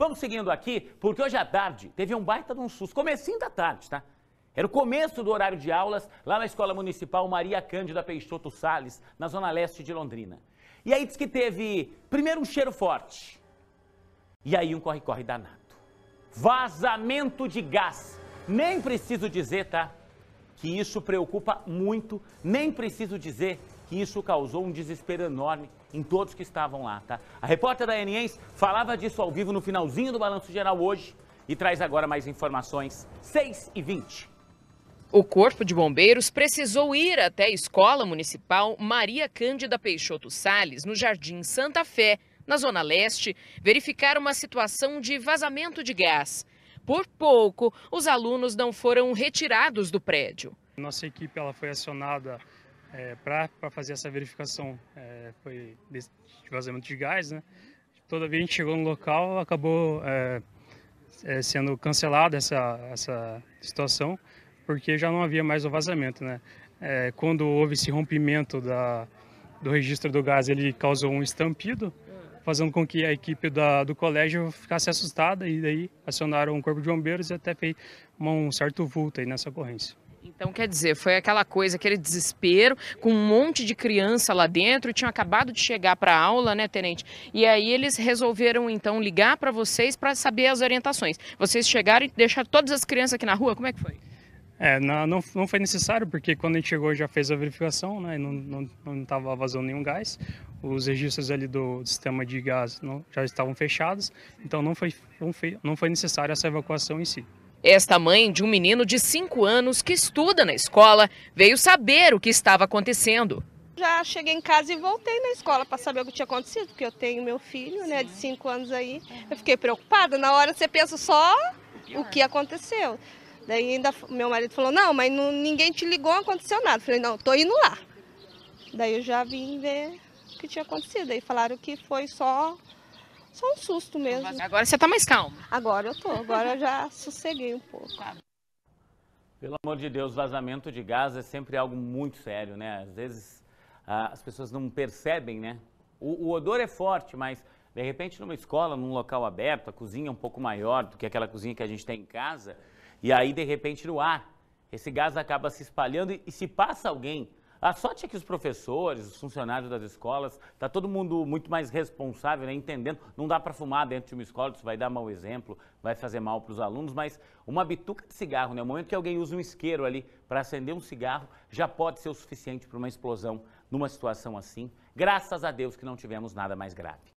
Vamos seguindo aqui, porque hoje à tarde teve um baita de um susto, comecinho da tarde, tá? Era o começo do horário de aulas lá na Escola Municipal Maria Cândida Peixoto Sales, na zona leste de Londrina. E aí diz que teve primeiro um cheiro forte. E aí um corre-corre danado. Vazamento de gás. Nem preciso dizer, tá? que isso preocupa muito, nem preciso dizer que isso causou um desespero enorme em todos que estavam lá, tá? A repórter da ANEs falava disso ao vivo no finalzinho do Balanço Geral hoje e traz agora mais informações. 6 e 20. O Corpo de Bombeiros precisou ir até a Escola Municipal Maria Cândida Peixoto Salles no Jardim Santa Fé, na Zona Leste, verificar uma situação de vazamento de gás. Por pouco, os alunos não foram retirados do prédio. Nossa equipe ela foi acionada é, para fazer essa verificação é, foi de vazamento de gás. Né? Toda vez que a gente chegou no local, acabou é, é sendo cancelada essa, essa situação, porque já não havia mais o vazamento. Né? É, quando houve esse rompimento da, do registro do gás, ele causou um estampido fazendo com que a equipe da, do colégio ficasse assustada e daí acionaram o corpo de bombeiros e até fez um certo vulto aí nessa ocorrência. Então, quer dizer, foi aquela coisa, aquele desespero, com um monte de criança lá dentro, tinham acabado de chegar para a aula, né, Tenente? E aí eles resolveram, então, ligar para vocês para saber as orientações. Vocês chegaram e deixaram todas as crianças aqui na rua? Como é que foi? É, não, não, foi necessário, porque quando a gente chegou já fez a verificação, né, não estava vazando nenhum gás. Os registros ali do sistema de gás não, já estavam fechados, então não foi, não, foi, não foi necessária essa evacuação em si. Esta mãe de um menino de 5 anos que estuda na escola veio saber o que estava acontecendo. Já cheguei em casa e voltei na escola para saber o que tinha acontecido, porque eu tenho meu filho, né, de 5 anos aí. Eu fiquei preocupada, na hora você pensa só o que aconteceu. Daí ainda meu marido falou, não, mas não, ninguém te ligou, não aconteceu nada. Eu falei, não, tô indo lá. Daí eu já vim ver o que tinha acontecido. Aí falaram que foi só, só um susto mesmo. Agora você tá mais calmo. Agora eu tô, agora eu já sosseguei um pouco. Tá. Pelo amor de Deus, vazamento de gás é sempre algo muito sério, né? Às vezes ah, as pessoas não percebem, né? O, o odor é forte, mas de repente numa escola, num local aberto, a cozinha é um pouco maior do que aquela cozinha que a gente tem em casa, e aí, de repente, no ar, esse gás acaba se espalhando e, e se passa alguém. A sorte é que os professores, os funcionários das escolas, está todo mundo muito mais responsável, né, entendendo. Não dá para fumar dentro de uma escola, isso vai dar mau exemplo, vai fazer mal para os alunos, mas uma bituca de cigarro, né, o momento que alguém usa um isqueiro ali para acender um cigarro, já pode ser o suficiente para uma explosão numa situação assim. Graças a Deus que não tivemos nada mais grave.